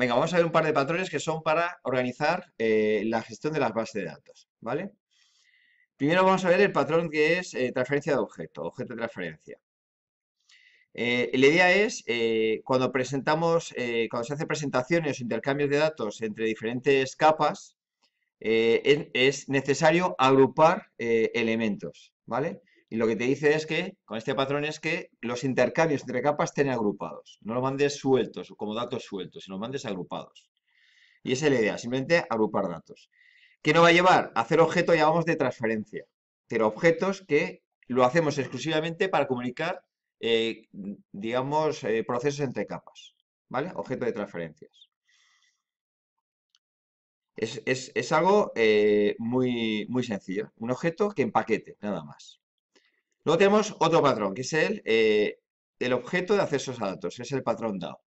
Venga, vamos a ver un par de patrones que son para organizar eh, la gestión de las bases de datos, ¿vale? Primero vamos a ver el patrón que es eh, transferencia de objeto, objeto de transferencia. Eh, la idea es, cuando presentamos, cuando se hace presentaciones o intercambios de datos entre diferentes capas, es, necesario agrupar elementos, ¿vale? Y lo que te dice es que, con este patrón, es que los intercambios entre capas estén agrupados. No los mandes sueltos, como datos sueltos, sino los mandes agrupados. Y esa es la idea, simplemente agrupar datos. ¿Qué nos va a llevar? A hacer objetos, llamamos de transferencia. Pero objetos que lo hacemos exclusivamente para comunicar, eh, digamos, eh, procesos entre capas. ¿Vale? Objeto de transferencias. Es, algo eh, muy, muy sencillo. Un objeto que empaquete, nada más. Luego tenemos otro patrón, que es el, eh, objeto de accesos a datos, que es el patrón DAO.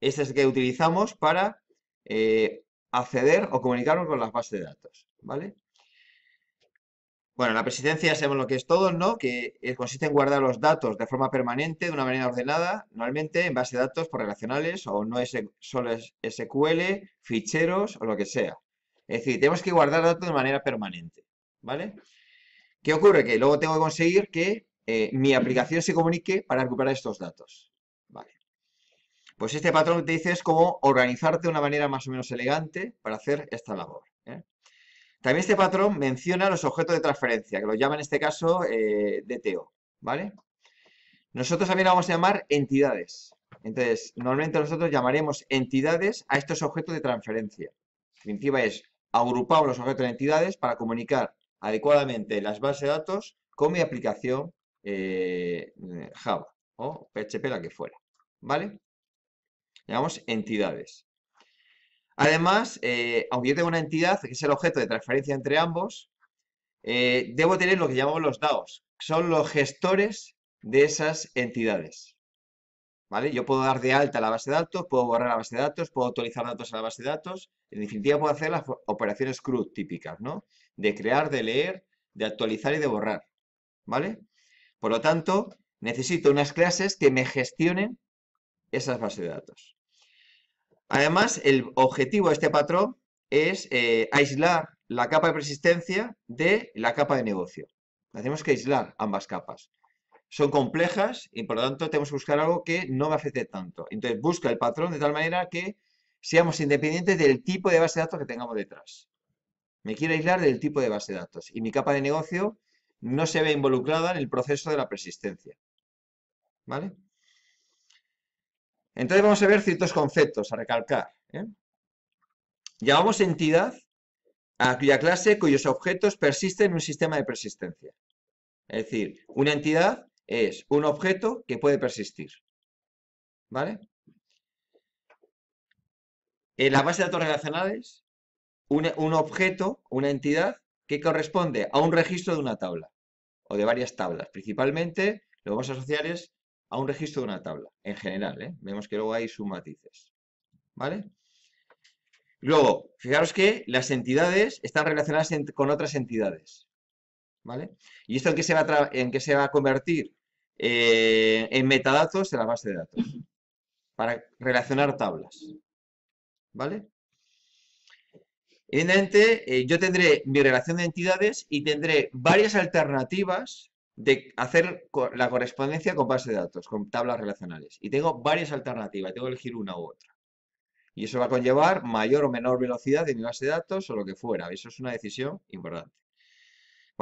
Este es el que utilizamos para eh, acceder o comunicarnos con las bases de datos, ¿vale? Bueno, la presidencia sabemos lo que es todo, ¿no? Que eh, consiste en guardar los datos de forma permanente, de una manera ordenada, normalmente en base de datos por relacionales o no solo SQL, ficheros o lo que sea. Es decir, tenemos que guardar datos de manera permanente, ¿vale? ¿Qué ocurre? Que luego tengo que conseguir que eh, mi aplicación se comunique para recuperar estos datos. Pues este patrón te dice cómo organizarte de una manera más o menos elegante para hacer esta labor. ¿eh? También este patrón menciona los objetos de transferencia, que lo llama en este caso eh, DTO, ¿vale? Nosotros también lo vamos a llamar entidades. Entonces, normalmente nosotros llamaremos entidades a estos objetos de transferencia. En definitiva es agrupar los objetos de entidades para comunicar adecuadamente las bases de datos con mi aplicación eh, Java o PHP, la que fuera. ¿Vale? Llamamos entidades. Además, eh, aunque yo tenga una entidad que es el objeto de transferencia entre ambos, eh, debo tener lo que llamamos los DAOs, que son los gestores de esas entidades. Yo puedo dar de alta la base de datos, puedo borrar la base de datos, puedo actualizar datos a la base de datos. En definitiva, puedo hacer las operaciones CRUD típicas, ¿no? De crear, de leer, de actualizar y de borrar, ¿vale? Por lo tanto, necesito unas clases que me gestionen esas bases de datos. Además, el objetivo de este patrón es eh, aislar la capa de persistencia de la capa de negocio. Tenemos que aislar ambas capas son complejas y por lo tanto tenemos que buscar algo que no me afecte tanto. Entonces busca el patrón de tal manera que seamos independientes del tipo de base de datos que tengamos detrás. Me quiero aislar del tipo de base de datos y mi capa de negocio no se ve involucrada en el proceso de la persistencia. ¿Vale? Entonces vamos a ver ciertos conceptos a recalcar. ¿eh? Llamamos entidad a aquella clase cuyos objetos persisten en un sistema de persistencia. Es decir, una entidad es un objeto que puede persistir. ¿Vale? En la base de datos relacionales, un, objeto, una entidad que corresponde a un registro de una tabla o de varias tablas. Principalmente lo vamos a asociar es a un registro de una tabla, en general. ¿eh? Vemos que luego hay sus ¿Vale? Luego, fijaros que las entidades están relacionadas con otras entidades. ¿Vale? ¿Y esto en qué se va a, en qué se va a convertir? Eh, en metadatos de la base de datos para relacionar tablas. ¿Vale? Evidentemente, eh, yo tendré mi relación de entidades y tendré varias alternativas de hacer la correspondencia con base de datos, con tablas relacionales. Y tengo varias alternativas, tengo que elegir una u otra. Y eso va a conllevar mayor o menor velocidad de mi base de datos o lo que fuera. Eso es una decisión importante.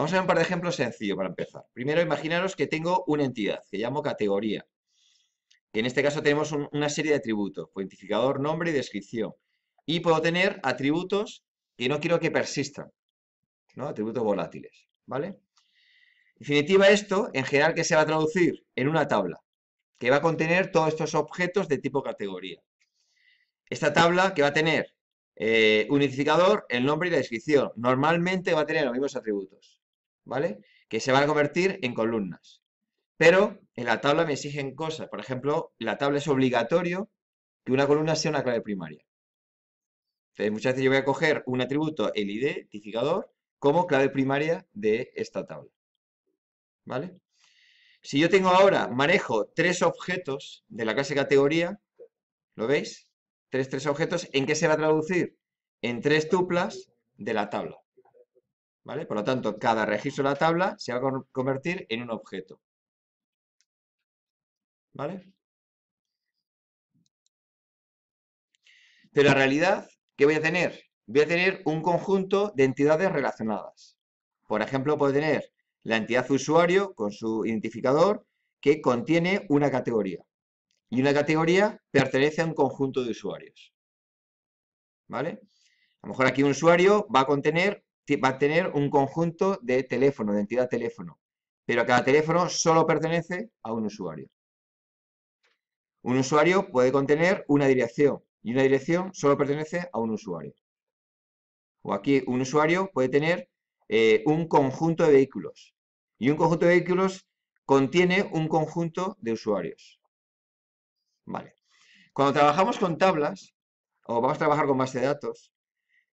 Vamos a ver un par de ejemplos sencillos para empezar. Primero, imaginaros que tengo una entidad que llamo categoría. Que en este caso tenemos una serie de atributos, identificador, nombre y descripción. Y puedo tener atributos que no quiero que persistan, atributos volátiles. ¿vale? En definitiva, esto en general que se va a traducir en una tabla que va a contener todos estos objetos de tipo categoría. Esta tabla que va a tener eh, un identificador, el nombre y la descripción. Normalmente va a tener los mismos atributos. ¿vale? Que se van a convertir en columnas. Pero en la tabla me exigen cosas. Por ejemplo, en la tabla es obligatorio que una columna sea una clave primaria. Entonces, muchas veces yo voy a coger un atributo, el identificador, como clave primaria de esta tabla. ¿Vale? Si yo tengo ahora, manejo tres objetos de la clase categoría, ¿lo veis? Tres, tres objetos, ¿en qué se va a traducir? En tres tuplas de la tabla. ¿vale? Por lo tanto, cada registro de la tabla se va a convertir en un objeto. ¿Vale? Pero la realidad, ¿qué voy a tener? Voy a tener un conjunto de entidades relacionadas. Por ejemplo, puedo tener la entidad usuario con su identificador que contiene una categoría. Y una categoría pertenece a un conjunto de usuarios. ¿Vale? A lo mejor aquí un usuario va a contener va a tener un conjunto de teléfono, de entidad teléfono, pero cada teléfono solo pertenece a un usuario. Un usuario puede contener una dirección y una dirección solo pertenece a un usuario. O aquí un usuario puede tener eh, un conjunto de vehículos y un conjunto de vehículos contiene un conjunto de usuarios. Vale. Cuando trabajamos con tablas o vamos a trabajar con base de datos,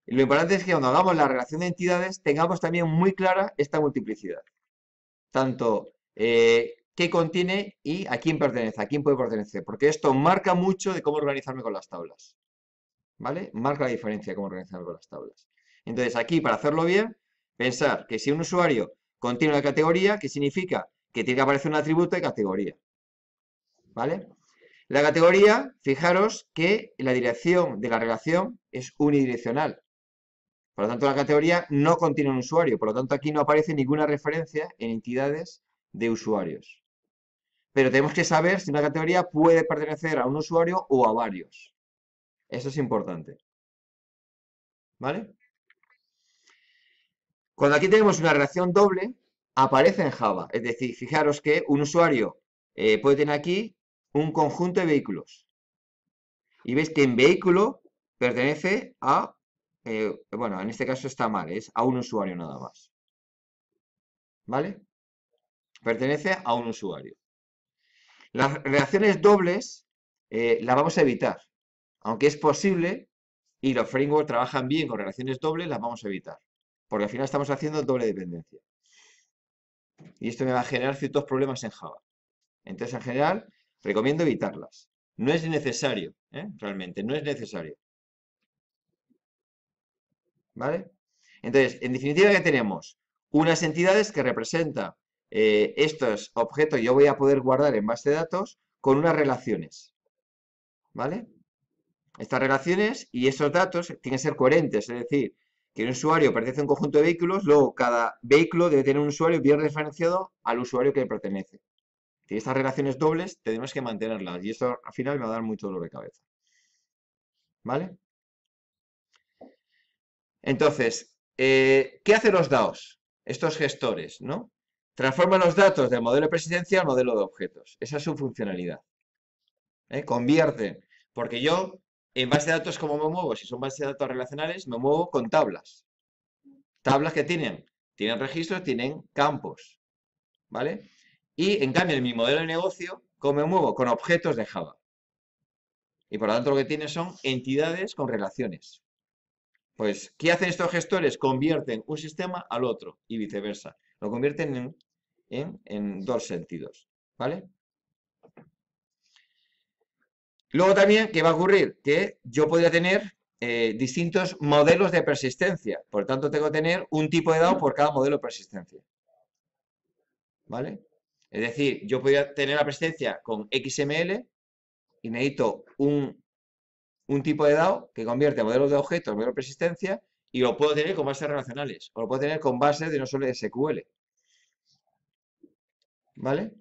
lo importante es que cuando hagamos la relación de entidades tengamos también muy clara esta multiplicidad. Tanto eh, qué contiene y a quién pertenece, a quién puede pertenecer, porque esto marca mucho de cómo organizarme con las tablas. ¿Vale? Marca la diferencia de cómo organizarme con las tablas. Entonces aquí, para hacerlo bien, pensar que si un usuario contiene una categoría, ¿qué significa que tiene que aparecer un atributo de categoría. ¿Vale? La categoría, fijaros que la dirección de la relación es unidireccional. Por lo tanto, la categoría no contiene un usuario, por lo tanto aquí no aparece ninguna referencia en entidades de usuarios. Pero tenemos que saber si una categoría puede pertenecer a un usuario o a varios. Eso es importante. ¿Vale? Cuando aquí tenemos una relación doble, aparece en Java. Es decir, fijaros que un usuario eh, puede tener aquí un conjunto de vehículos. Y veis que en vehículo pertenece a eh, bueno, en este caso está mal, es a un usuario nada más. ¿Vale? Pertenece a un usuario. Las relaciones dobles eh, las vamos a evitar. Aunque es posible y los frameworks trabajan bien con relaciones dobles, las vamos a evitar. Porque al final estamos haciendo doble dependencia. Y esto me va a generar ciertos problemas en Java. Entonces, en general, recomiendo evitarlas. No es necesario, ¿eh? realmente, no es necesario. ¿vale? Entonces, en definitiva, ¿qué tenemos? Unas entidades que representan eh, estos objetos, yo voy a poder guardar en base de datos con unas relaciones, ¿vale? Estas relaciones y esos datos tienen que ser coherentes, es decir, que un usuario pertenece a un conjunto de vehículos, luego cada vehículo debe tener un usuario bien referenciado al usuario que le pertenece. Si estas relaciones dobles tenemos que mantenerlas y esto al final me va a dar mucho dolor de cabeza. ¿Vale? Entonces, eh, ¿qué hacen los DAOs? Estos gestores, ¿no? Transforman los datos del modelo de presidencia al modelo de objetos. Esa es su funcionalidad. ¿Eh? Convierten. Porque yo, en base de datos, ¿cómo me muevo? Si son bases de datos relacionales, me muevo con tablas. ¿Tablas que tienen? Tienen registros, tienen campos. ¿Vale? Y, en cambio, en mi modelo de negocio, ¿cómo me muevo? Con objetos de Java. Y, por lo tanto, lo que tiene son entidades con relaciones. Pues, ¿qué hacen estos gestores? Convierten un sistema al otro y viceversa. Lo convierten en, dos sentidos, ¿vale? Luego también, ¿qué va a ocurrir? Que yo podría tener eh, distintos modelos de persistencia. Por tanto, tengo que tener un tipo de dado por cada modelo de persistencia. ¿Vale? Es decir, yo podría tener la persistencia con XML y necesito un un tipo de DAO que convierte modelos de objetos, modelos de persistencia, y lo puedo tener con bases relacionales, o lo puedo tener con bases de no solo SQL. ¿Vale?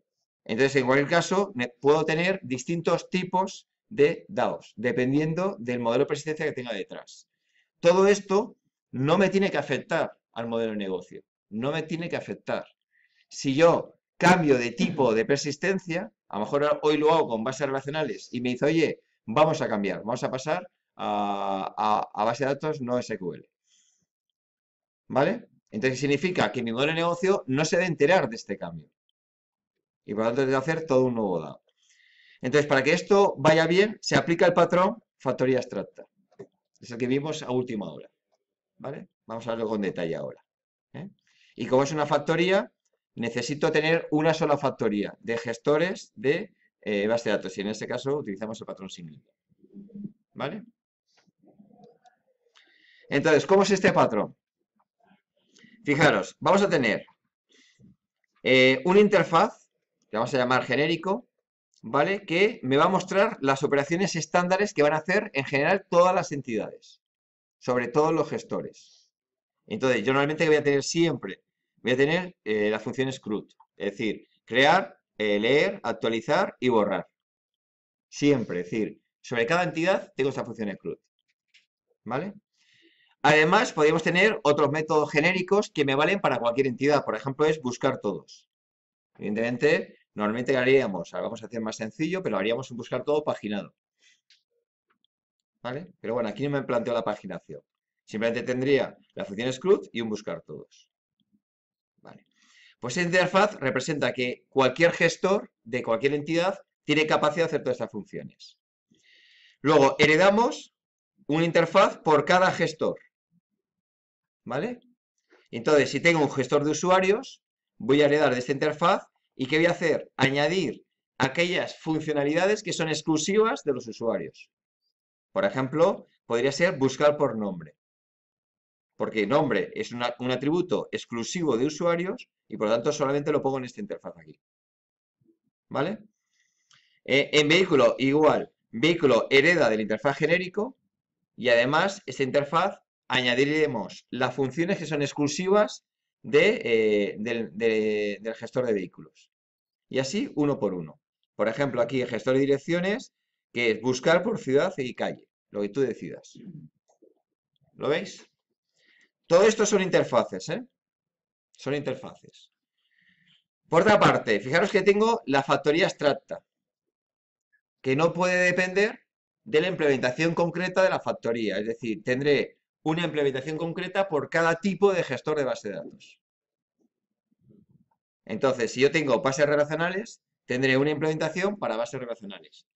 Entonces, en cualquier caso, puedo tener distintos tipos de DAOs, dependiendo del modelo de persistencia que tenga detrás. Todo esto no me tiene que afectar al modelo de negocio, no me tiene que afectar. Si yo cambio de tipo de persistencia, a lo mejor hoy lo hago con bases relacionales y me dice, oye, vamos a cambiar, vamos a pasar a, base de datos no SQL. ¿Vale? Entonces significa que mi modelo de negocio no se debe enterar de este cambio. Y por lo tanto debe hacer todo un nuevo dado. Entonces, para que esto vaya bien, se aplica el patrón factoría abstracta. Es el que vimos a última hora. ¿Vale? Vamos a verlo con detalle ahora. ¿eh? Y como es una factoría, necesito tener una sola factoría de gestores de eh, base de datos y en este caso utilizamos el patrón similar. ¿Vale? Entonces, ¿cómo es este patrón? Fijaros, vamos a tener eh, una interfaz que vamos a llamar genérico, ¿vale? Que me va a mostrar las operaciones estándares que van a hacer en general todas las entidades, sobre todo los gestores. Entonces, yo normalmente voy a tener siempre, voy a tener la eh, las funciones CRUD, es decir, crear eh, leer, actualizar y borrar. Siempre, es decir, sobre cada entidad tengo esta función exclude. ¿Vale? Además, podríamos tener otros métodos genéricos que me valen para cualquier entidad. Por ejemplo, es buscar todos. Evidentemente, normalmente haríamos, ah, vamos a hacer más sencillo, pero haríamos un buscar todo paginado. ¿Vale? Pero bueno, aquí no me planteo la paginación. Simplemente tendría la función exclude y un buscar todos. Vale. Pues esa interfaz representa que cualquier gestor de cualquier entidad tiene capacidad de hacer todas estas funciones. Luego, heredamos una interfaz por cada gestor. ¿Vale? Entonces, si tengo un gestor de usuarios, voy a heredar de esta interfaz y ¿qué voy a hacer? Añadir aquellas funcionalidades que son exclusivas de los usuarios. Por ejemplo, podría ser buscar por nombre porque nombre es un atributo exclusivo de usuarios y por lo tanto solamente lo pongo en esta interfaz aquí. ¿Vale? Eh, en vehículo, igual, vehículo hereda del interfaz genérico y además esta interfaz añadiremos las funciones que son exclusivas eh, del, del gestor de vehículos. Y así uno por uno. Por ejemplo, aquí el gestor de direcciones, que es buscar por ciudad y calle, lo que tú decidas. ¿Lo veis? Todo esto son interfaces, ¿eh? Son interfaces. Por otra parte, fijaros que tengo la factoría abstracta, que no puede depender de la implementación concreta de la factoría. Es decir, tendré una implementación concreta por cada tipo de gestor de base de datos. Entonces, si yo tengo bases relacionales, tendré una implementación para bases relacionales.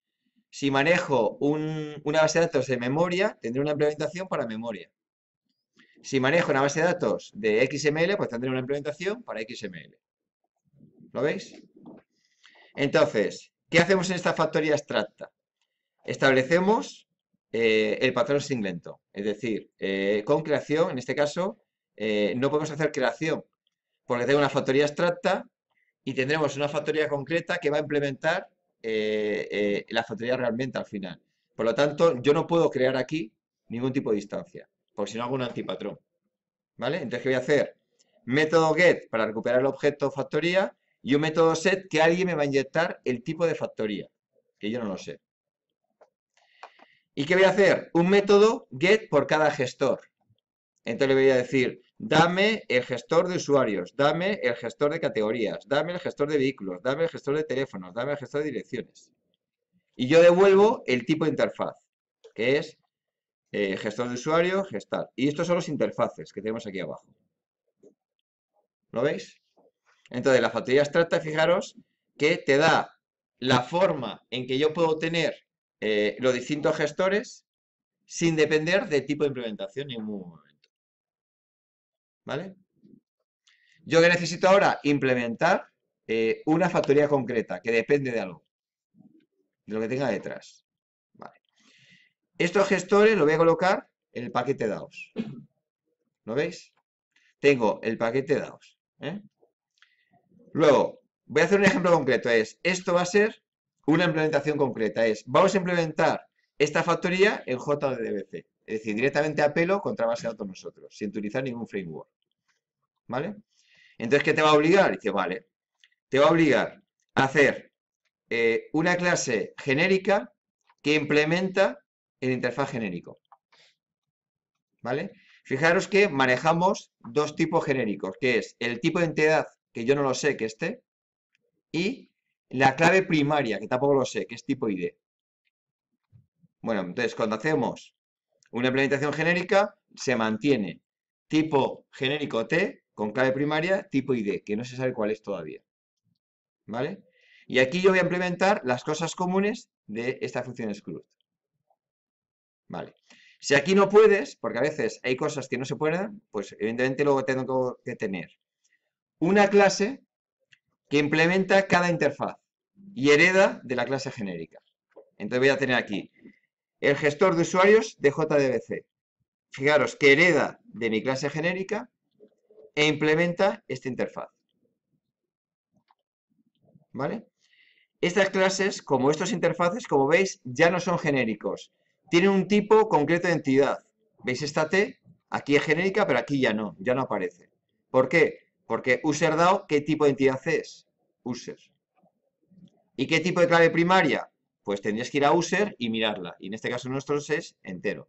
Si manejo una base de datos de memoria, tendré una implementación para memoria. Si manejo una base de datos de XML, pues tendré una implementación para XML. ¿Lo veis? Entonces, ¿qué hacemos en esta factoría abstracta? Establecemos eh, el patrón singleton, es decir, eh, con creación, en este caso, eh, no podemos hacer creación, porque tengo una factoría abstracta y tendremos una factoría concreta que va a implementar la factoría realmente al final. Por lo tanto, yo no puedo crear aquí ningún tipo de instancia por si no hago un antipatrón. ¿Vale? Entonces, ¿qué voy a hacer? Método get para recuperar el objeto factoría y un método set que alguien me va a inyectar el tipo de factoría, que yo no lo sé. ¿Y qué voy a hacer? Un método get por cada gestor. Entonces le voy a decir, dame el gestor de usuarios, dame el gestor de categorías, dame el gestor de vehículos, dame el gestor de teléfonos, dame el gestor de direcciones. Y yo devuelvo el tipo de interfaz, que es eh, gestor de usuario, gestar. Y estos son los interfaces que tenemos aquí abajo. ¿Lo veis? Entonces, la factoría abstracta, fijaros, que te da la forma en que yo puedo tener eh, los distintos gestores sin depender del tipo de implementación en ningún momento. ¿Vale? Yo que necesito ahora implementar eh, una factoría concreta que depende de algo, de lo que tenga detrás. Estos gestores los voy a colocar en el paquete DAOs. ¿Lo veis? Tengo el paquete DAOs. ¿eh? Luego, voy a hacer un ejemplo concreto. Es, esto va a ser una implementación concreta. Es, vamos a implementar esta factoría en JDBC. Es decir, directamente a pelo contra base de datos nosotros, sin utilizar ningún framework. ¿Vale? Entonces, ¿qué te va a obligar? Dice, vale, te va a obligar a hacer eh, una clase genérica que implementa el interfaz genérico. ¿Vale? Fijaros que manejamos dos tipos genéricos, que es el tipo de entidad, que yo no lo sé que esté, y la clave primaria, que tampoco lo sé, que es tipo ID. Bueno, entonces cuando hacemos una implementación genérica, se mantiene tipo genérico T con clave primaria, tipo ID, que no se sabe cuál es todavía. ¿Vale? Y aquí yo voy a implementar las cosas comunes de esta función Scrooge. Vale. Si aquí no puedes, porque a veces hay cosas que no se pueden, pues evidentemente luego tengo que tener una clase que implementa cada interfaz y hereda de la clase genérica. Entonces voy a tener aquí el gestor de usuarios de JDBC. Fijaros que hereda de mi clase genérica e implementa esta interfaz. ¿Vale? Estas clases, como estos interfaces, como veis, ya no son genéricos, tiene un tipo concreto de entidad. ¿Veis esta T? Aquí es genérica, pero aquí ya no, ya no aparece. ¿Por qué? Porque userDAO, ¿qué tipo de entidad es? User. ¿Y qué tipo de clave primaria? Pues tendrías que ir a user y mirarla. Y en este caso nuestro es entero.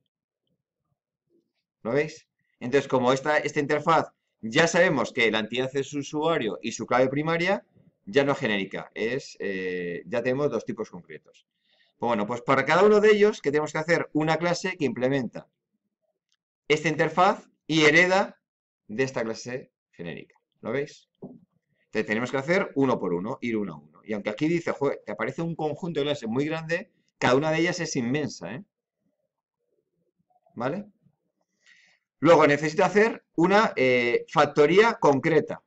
¿Lo veis? Entonces, como esta, esta interfaz ya sabemos que la entidad es usuario y su clave primaria, ya no es genérica, es, eh, ya tenemos dos tipos concretos. Bueno, pues para cada uno de ellos que tenemos que hacer una clase que implementa esta interfaz y hereda de esta clase genérica. ¿Lo veis? Entonces tenemos que hacer uno por uno, ir uno a uno. Y aunque aquí dice, joder, te aparece un conjunto de clases muy grande, cada una de ellas es inmensa, ¿eh? ¿Vale? Luego necesito hacer una eh, factoría concreta.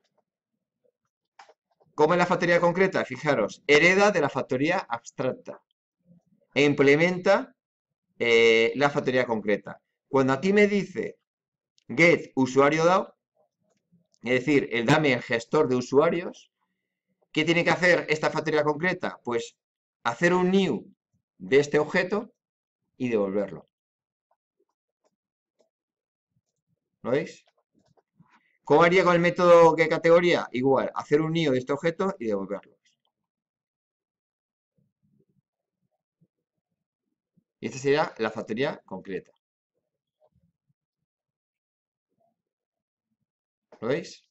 ¿Cómo es la factoría concreta? Fijaros, hereda de la factoría abstracta e implementa eh, la factoría concreta. Cuando aquí me dice get usuario DAO, es decir, el dame el gestor de usuarios, ¿qué tiene que hacer esta factoría concreta? Pues hacer un new de este objeto y devolverlo. ¿Lo veis? ¿Cómo haría con el método get categoría? Igual, hacer un new de este objeto y devolverlo. Y esta sería la factoría concreta. ¿Lo veis?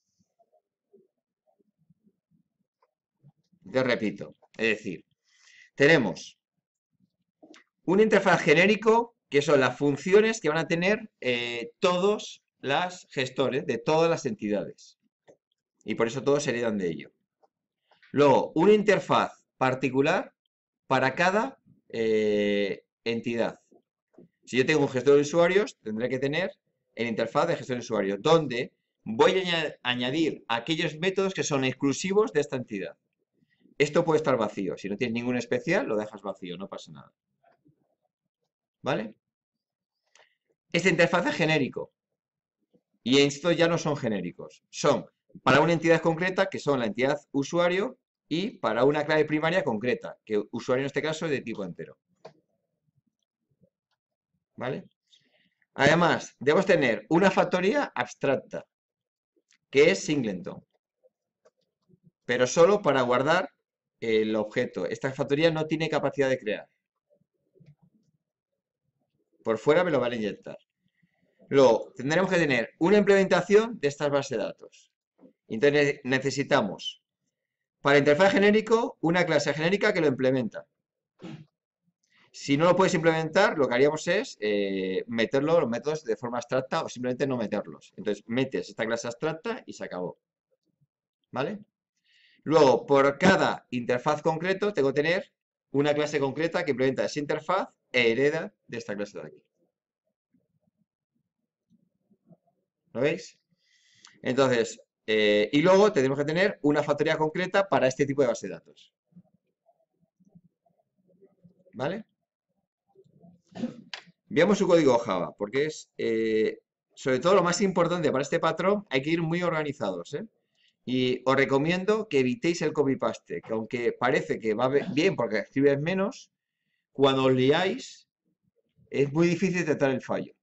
Te repito, es decir, tenemos un interfaz genérico que son las funciones que van a tener eh, todos los gestores de todas las entidades. Y por eso todos se heredan de ello. Luego, una interfaz particular para cada eh, entidad. Si yo tengo un gestor de usuarios, tendré que tener el interfaz de gestor de usuarios, donde voy a añadir aquellos métodos que son exclusivos de esta entidad. Esto puede estar vacío. Si no tienes ningún especial, lo dejas vacío, no pasa nada. ¿Vale? Esta interfaz es genérico. Y estos ya no son genéricos. Son para una entidad concreta, que son la entidad usuario, y para una clave primaria concreta, que usuario en este caso es de tipo entero. ¿vale? Además, debemos tener una factoría abstracta, que es Singleton, pero solo para guardar el objeto. Esta factoría no tiene capacidad de crear. Por fuera me lo van a inyectar. Luego, tendremos que tener una implementación de estas bases de datos. Entonces necesitamos, para interfaz genérico, una clase genérica que lo implementa. Si no lo puedes implementar, lo que haríamos es eh, meterlo los métodos de forma abstracta o simplemente no meterlos. Entonces, metes esta clase abstracta y se acabó. ¿Vale? Luego, por cada interfaz concreto, tengo que tener una clase concreta que implementa esa interfaz e hereda de esta clase de aquí. ¿Lo veis? Entonces, eh, y luego tenemos que tener una factoría concreta para este tipo de base de datos. ¿Vale? Veamos su código Java, porque es, eh, sobre todo lo más importante para este patrón, hay que ir muy organizados. ¿eh? Y os recomiendo que evitéis el copy-paste, que aunque parece que va bien porque escribes menos, cuando os liáis es muy difícil detectar el fallo.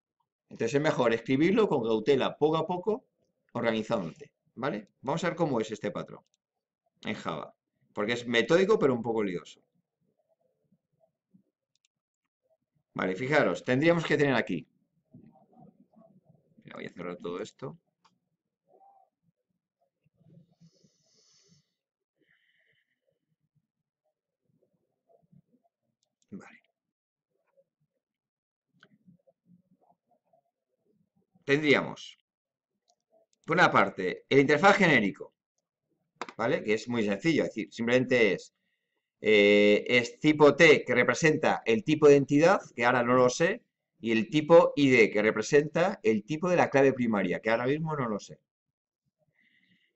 Entonces es mejor escribirlo con cautela, poco a poco, organizándote. ¿Vale? Vamos a ver cómo es este patrón en Java, porque es metódico pero un poco lioso. Vale, fijaros, tendríamos que tener aquí. voy a cerrar todo esto. Vale. Tendríamos, por una parte, el interfaz genérico, ¿vale? Que es muy sencillo, es decir, simplemente es eh, es tipo T que representa el tipo de entidad, que ahora no lo sé, y el tipo ID que representa el tipo de la clave primaria, que ahora mismo no lo sé.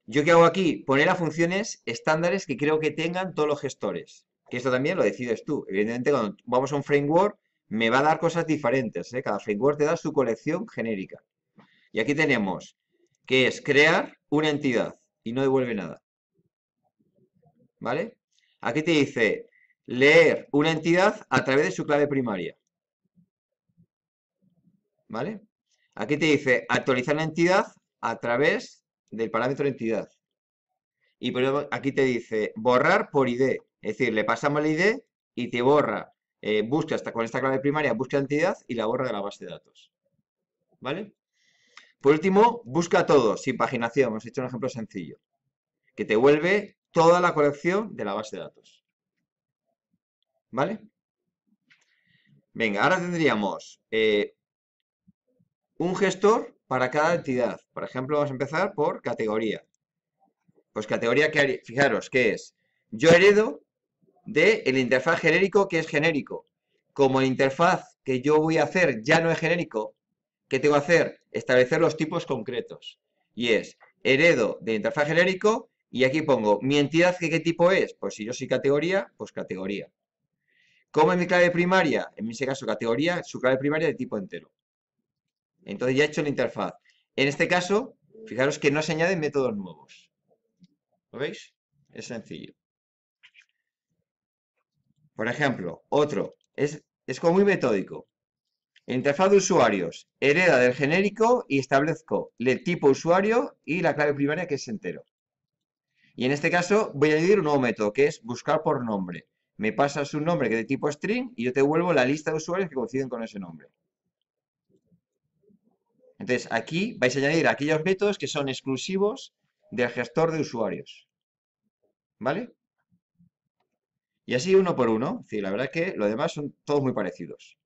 ¿Yo qué hago aquí? Poner a funciones estándares que creo que tengan todos los gestores. Que esto también lo decides tú. Evidentemente, cuando vamos a un framework, me va a dar cosas diferentes. ¿eh? Cada framework te da su colección genérica. Y aquí tenemos que es crear una entidad y no devuelve nada. ¿Vale? Aquí te dice leer una entidad a través de su clave primaria. ¿Vale? Aquí te dice actualizar la entidad a través del parámetro entidad. Y por aquí te dice borrar por ID. Es decir, le pasamos la ID y te borra. Eh, busca hasta con esta clave primaria, busca entidad y la borra de la base de datos. ¿Vale? Por último, busca todo, sin paginación. Hemos hecho un ejemplo sencillo. Que te vuelve toda la colección de la base de datos. ¿Vale? Venga, ahora tendríamos eh, un gestor para cada entidad. Por ejemplo, vamos a empezar por categoría. Pues categoría que, fijaros, ¿qué es? Yo heredo del el interfaz genérico que es genérico. Como el interfaz que yo voy a hacer ya no es genérico, ¿qué tengo que hacer? Establecer los tipos concretos. Y es, heredo de interfaz genérico y aquí pongo, ¿mi entidad qué, qué tipo es? Pues si yo soy categoría, pues categoría. ¿Cómo es mi clave primaria? En ese caso, categoría, su clave primaria de tipo entero. Entonces ya he hecho la interfaz. En este caso, fijaros que no se añaden métodos nuevos. ¿Lo veis? Es sencillo. Por ejemplo, otro. Es, es como muy metódico. Interfaz de usuarios. Hereda del genérico y establezco el tipo usuario y la clave primaria que es entero. Y en este caso voy a añadir un nuevo método, que es buscar por nombre. Me pasas un nombre que es de tipo string y yo te vuelvo la lista de usuarios que coinciden con ese nombre. Entonces, aquí vais a añadir aquellos métodos que son exclusivos del gestor de usuarios. ¿Vale? Y así uno por uno. la verdad que los demás son todos muy parecidos.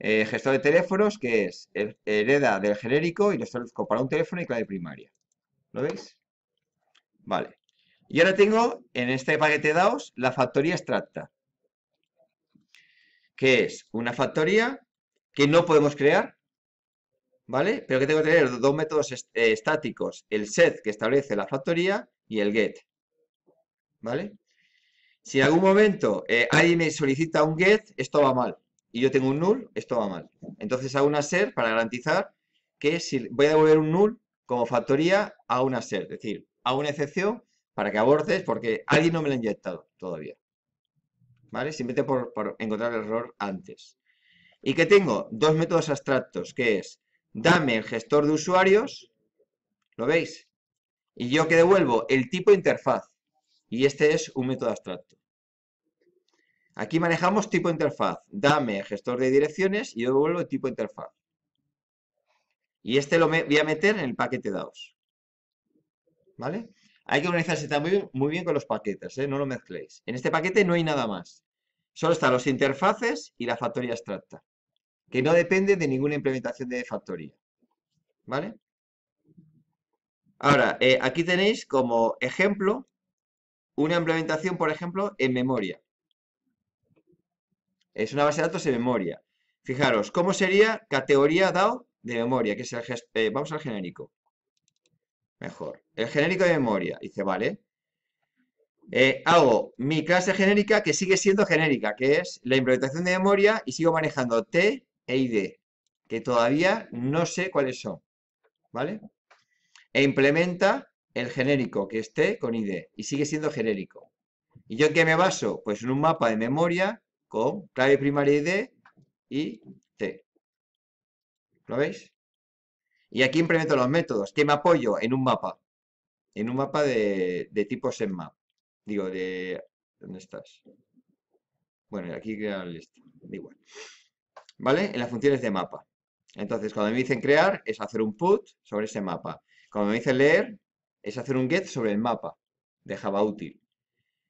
Eh, gestor de teléfonos, que es eh, hereda del genérico y lo establezco para un teléfono y clave primaria. ¿Lo veis? Vale. Y ahora tengo en este paquete DAOS la factoría extracta, que es una factoría que no podemos crear, ¿vale? Pero que tengo que tener dos métodos eh, estáticos, el set que establece la factoría y el get, ¿vale? Si en algún momento eh, alguien me solicita un get, esto va mal. Y yo tengo un null, esto va mal. Entonces hago una ser para garantizar que si voy a devolver un null como factoría, hago una ser, es decir, hago una excepción para que abortes porque alguien no me lo ha inyectado todavía. ¿Vale? Simplemente por, encontrar el error antes. ¿Y que tengo? Dos métodos abstractos, que es, dame el gestor de usuarios, ¿lo veis? Y yo que devuelvo el tipo interfaz. Y este es un método abstracto. Aquí manejamos tipo interfaz. Dame el gestor de direcciones y yo devuelvo el tipo interfaz. Y este lo voy a meter en el paquete dados. ¿Vale? Hay que organizarse también muy bien con los paquetes, ¿eh? no lo mezcléis. En este paquete no hay nada más. Solo están los interfaces y la factoría abstracta, que no depende de ninguna implementación de factoría. ¿Vale? Ahora, eh, aquí tenéis como ejemplo una implementación, por ejemplo, en memoria. Es una base de datos en memoria. Fijaros, ¿cómo sería categoría DAO de memoria? Que es el, eh, vamos al genérico. Mejor. El genérico de memoria. Dice, vale. Eh, hago mi clase genérica que sigue siendo genérica, que es la implementación de memoria y sigo manejando T e ID, que todavía no sé cuáles son. ¿Vale? E implementa el genérico, que es T con ID, y sigue siendo genérico. ¿Y yo en qué me baso? Pues en un mapa de memoria con clave primaria ID y T. ¿Lo veis? Y aquí implemento los métodos. ¿Qué me apoyo? En un mapa. En un mapa de, tipos tipo map. Digo, de... ¿Dónde estás? Bueno, aquí crear lista. Da igual. ¿Vale? En las funciones de mapa. Entonces, cuando me dicen crear, es hacer un put sobre ese mapa. Cuando me dicen leer, es hacer un get sobre el mapa de Java útil.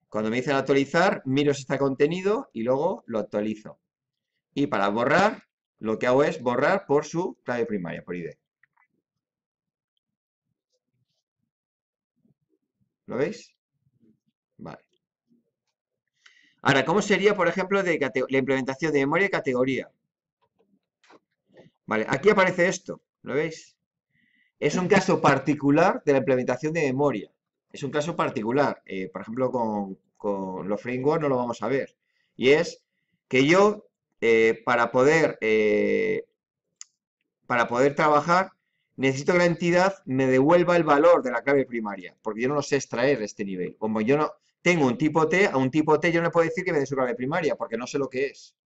Cuando me dicen actualizar, miro si está contenido y luego lo actualizo. Y para borrar, lo que hago es borrar por su clave primaria, por ID. ¿Lo veis? Vale. Ahora, ¿cómo sería, por ejemplo, la implementación de memoria y categoría? Vale, aquí aparece esto, ¿lo veis? Es un caso particular de la implementación de memoria. Es un caso particular. Eh, por ejemplo, con, los frameworks no lo vamos a ver. Y es que yo, eh, para poder eh, para poder trabajar, necesito que la entidad me devuelva el valor de la clave primaria, porque yo no lo sé extraer este nivel. Como yo no tengo un tipo T, a un tipo T yo no le puedo decir que me dé su clave primaria, porque no sé lo que es.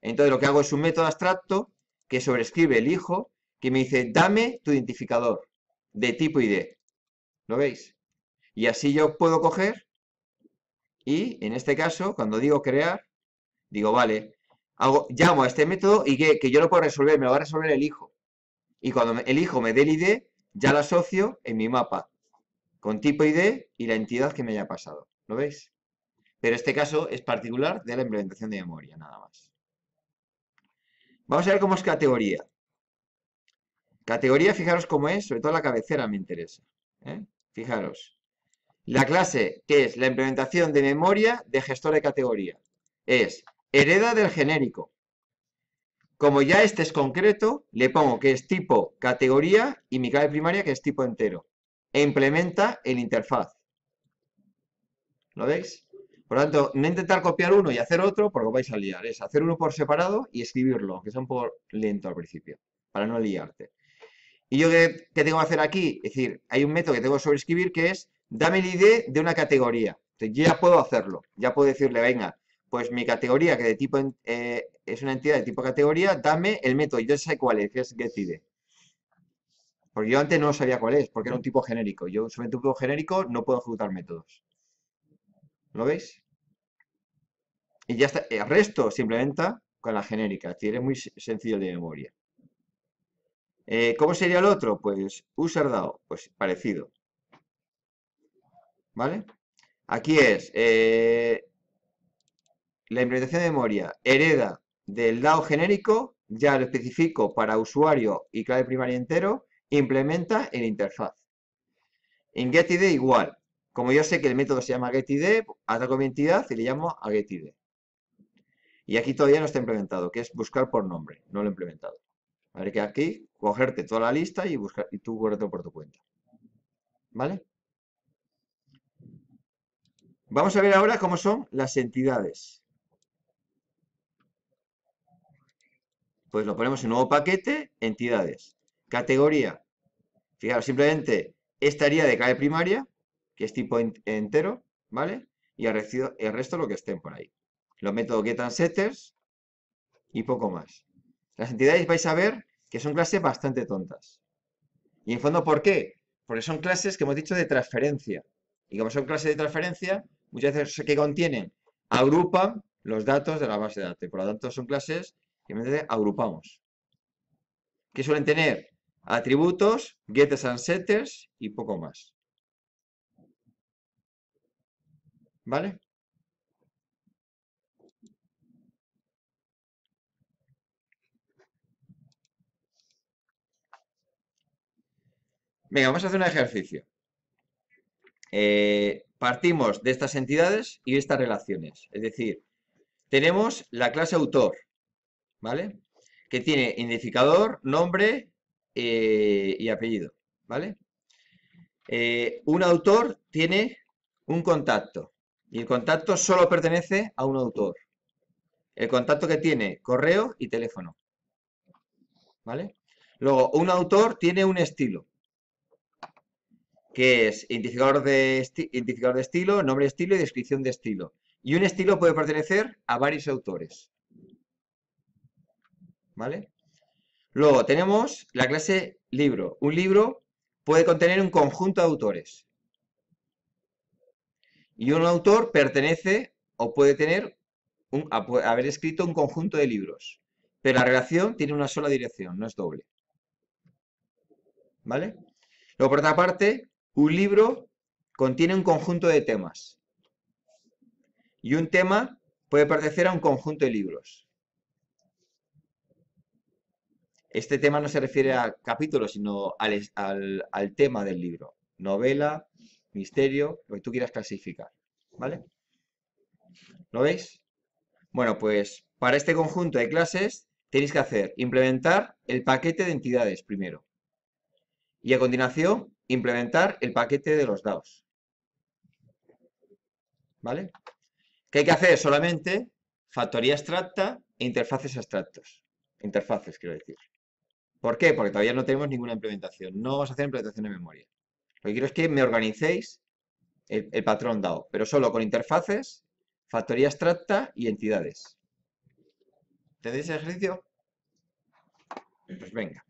Entonces lo que hago es un método abstracto que sobrescribe el hijo, que me dice, dame tu identificador de tipo ID. ¿Lo veis? Y así yo puedo coger y, en este caso, cuando digo crear, digo, vale, hago, llamo a este método y que, que yo lo puedo resolver, me lo va a resolver el hijo. Y cuando elijo me dé el ID, ya la asocio en mi mapa con tipo ID y la entidad que me haya pasado. ¿Lo veis? Pero este caso es particular de la implementación de memoria, nada más. Vamos a ver cómo es categoría. Categoría, fijaros cómo es, sobre todo la cabecera me interesa. ¿eh? Fijaros. La clase que es la implementación de memoria de gestor de categoría es hereda del genérico. Como ya este es concreto, le pongo que es tipo categoría y mi clave primaria que es tipo entero. E implementa el interfaz. ¿Lo veis? Por lo tanto, no intentar copiar uno y hacer otro porque vais a liar. Es hacer uno por separado y escribirlo, que sea un poco lento al principio, para no liarte. ¿Y yo qué, tengo que hacer aquí? Es decir, hay un método que tengo que sobreescribir que es dame el ID de una categoría. Entonces, ya puedo hacerlo. Ya puedo decirle, venga, pues mi categoría que de tipo eh, es una entidad de tipo categoría, dame el método, yo sé cuál es, que es getID. Porque yo antes no sabía cuál es, porque era un tipo genérico. Yo sobre un tipo genérico no puedo ejecutar métodos. ¿Lo veis? Y ya está. El resto se implementa con la genérica. tiene muy sencillo de memoria. Eh, ¿Cómo sería el otro? Pues userdao. Pues parecido. ¿Vale? Aquí es eh, la implementación de memoria. Hereda del DAO genérico, ya lo especifico para usuario y clave primaria entero, implementa en interfaz. En getID igual. Como yo sé que el método se llama getID, ataco mi entidad y le llamo a getID. Y aquí todavía no está implementado, que es buscar por nombre. No lo he implementado. A que aquí, cogerte toda la lista y, buscar, y tú guardo por tu cuenta. ¿Vale? Vamos a ver ahora cómo son las entidades. Pues lo ponemos en nuevo paquete, entidades. Categoría. Fijaros, simplemente esta de clave primaria, que es tipo entero, ¿vale? Y el resto, el resto lo que estén por ahí. Los métodos setters y poco más. Las entidades vais a ver que son clases bastante tontas. Y en fondo, ¿por qué? Porque son clases que hemos dicho de transferencia. Y como son clases de transferencia, muchas veces que contienen, agrupan los datos de la base de datos. por lo tanto, son clases agrupamos. Que suelen tener atributos, getters and setters y poco más. ¿Vale? Venga, vamos a hacer un ejercicio. Eh, partimos de estas entidades y estas relaciones. Es decir, tenemos la clase autor, ¿vale? Que tiene identificador, nombre eh, y apellido, ¿vale? Eh, un autor tiene un contacto y el contacto solo pertenece a un autor. El contacto que tiene correo y teléfono, ¿vale? Luego, un autor tiene un estilo, que es de, identificador de estilo, nombre de estilo y descripción de estilo. Y un estilo puede pertenecer a varios autores. ¿vale? Luego tenemos la clase libro. Un libro puede contener un conjunto de autores. Y un autor pertenece o puede tener un, haber escrito un conjunto de libros. Pero la relación tiene una sola dirección, no es doble. ¿Vale? Luego, por otra parte, un libro contiene un conjunto de temas. Y un tema puede pertenecer a un conjunto de libros. Este tema no se refiere a capítulos, sino al, tema del libro. Novela, misterio, lo que tú quieras clasificar. ¿Vale? ¿Lo veis? Bueno, pues para este conjunto de clases tenéis que hacer implementar el paquete de entidades primero. Y a continuación, implementar el paquete de los DAOs. ¿Vale? ¿Qué hay que hacer? Solamente factoría abstracta e interfaces abstractos. Interfaces, quiero decir. ¿Por qué? Porque todavía no tenemos ninguna implementación. No vamos a hacer implementación de memoria. Lo que quiero es que me organicéis el, patrón DAO, pero solo con interfaces, factoría abstracta y entidades. ¿Entendéis el ejercicio? Pues venga.